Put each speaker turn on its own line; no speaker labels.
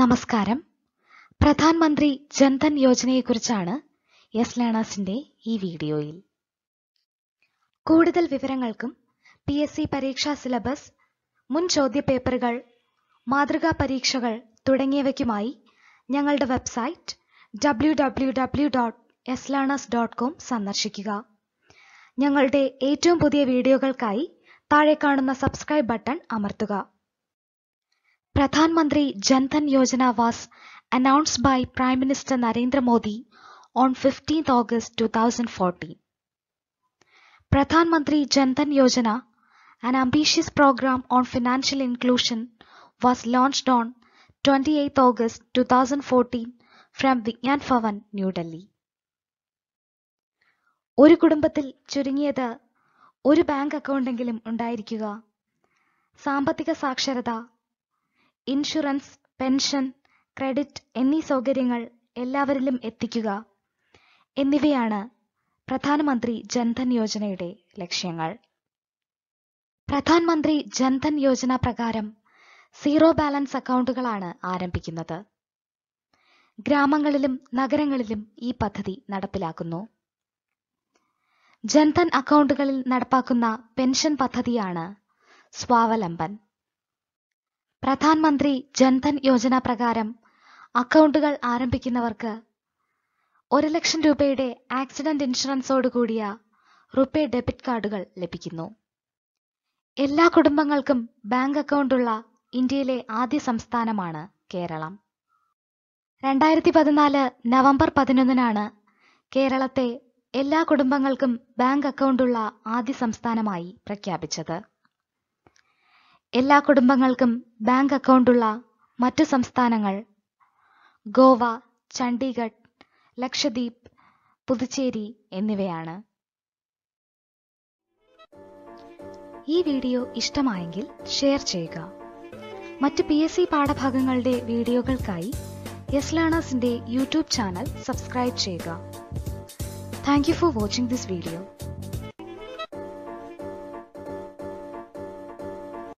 നമസ്കാരം പ്രധാനമന്ത്രി മന്ത്രി ജൻധൻ യോജനയെക്കുറിച്ചാണ് എസ് ലേണേഴ്സിന്റെ ഈ വീഡിയോയിൽ കൂടുതൽ വിവരങ്ങൾക്കും പി എസ് സി പരീക്ഷാ സിലബസ് മുൻ ചോദ്യപേപ്പറുകൾ മാതൃകാ പരീക്ഷകൾ തുടങ്ങിയവയ്ക്കുമായി ഞങ്ങളുടെ website W W W dot S learners dot com സന്ദർശിക്കുക ഞങ്ങളുടെ ഏറ്റവും പുതിയ വീഡിയോകൾക്കായി താഴെ കാണുന്ന സബ്സ്ക്രൈബ് ബട്ടൺ അമർത്തുക Mantri Jan Dhan Yojana was announced by prime minister Narendra Modi on fifteen August two thousand fourteen Mantri Jan Dhan Yojana an ambitious programme on financial inclusion was launched on twenty eighth August two thousand fourteen from Vigyan Bhavan New Delhi ഒരു കുടുംബത്തിൽ ചുരുങ്ങിയത് ഒരു ബാങ്ക് അക്കൗണ്ടെങ്കിലും ഉണ്ടായിരിക്കുക സാമ്പത്തിക സാക്ഷരത ഇൻഷുറൻസ് പെൻഷൻ ക്രെഡിറ്റ് എന്നീ സൗകര്യങ്ങൾ എല്ലാവരിലും എത്തിക്കുക എന്നിവയാണ് പ്രധാനമന്ത്രി ജൻധൻ യോജനയുടെ ലക്ഷ്യങ്ങൾ പ്രധാനമന്ത്രി ജൻധൻ യോജന പ്രകാരം സീറോ ബാലൻസ് അക്കൗണ്ടുകളാണ് ആരംഭിക്കുന്നത് ഗ്രാമങ്ങളിലും നഗരങ്ങളിലും ഈ പദ്ധതി നടപ്പിലാക്കുന്നു ജൻധൻ അക്കൗണ്ടുകളിൽ നടപ്പാക്കുന്ന പെൻഷൻ പദ്ധതിയാണ് സ്വാവലംബൻ പ്രധാൻ മന്ത്രി ജൻധൻ യോജന പ്രകാരം അക്കൗണ്ടുകൾ ആരംഭിക്കുന്നവർക്ക് ഒരു ലക്ഷം രൂപയുടെ ആക്സിഡന്റ് ഇൻഷുറൻസോട് കൂടിയ റുപേ ഡെബിറ്റ് കാർഡുകൾ ലഭിക്കുന്നു എല്ലാ കുടുംബങ്ങൾക്കും ബാങ്ക് അക്കൗണ്ടുള്ള ഇന്ത്യയിലെ ആദ്യ സംസ്ഥാനമാണ് കേരളം രണ്ടായിരത്തി പതിനാല് നവംബർ പതിനൊന്നിനാണ് കേരളത്തെ എല്ലാ കുടുംബങ്ങൾക്കും ബാങ്ക് അക്കൗണ്ടുള്ള ആദ്യ സംസ്ഥാനമായി പ്രഖ്യാപിച്ചത് എല്ലാ കുടുംബങ്ങൾക്കും ബാങ്ക് അക്കൗണ്ട് ഉള്ള മറ്റു സംസ്ഥാനങ്ങൾ ഗോവ ചണ്ഡീഗഡ് ലക്ഷദ്വീപ് പുതുച്ചേരി എന്നിവയാണ് ഈ വീഡിയോ ഇഷ്ടമായെങ്കിൽ ഷെയർ ചെയ്യുക മറ്റ് പി എസ് സി പാഠഭാഗങ്ങളുടെ വീഡിയോകൾക്കായി യെസ് ലേണേഴ്സിന്റെ യൂട്യൂബ് ചാനൽ സബ്സ്ക്രൈബ് ചെയ്യുക thank you for watching this video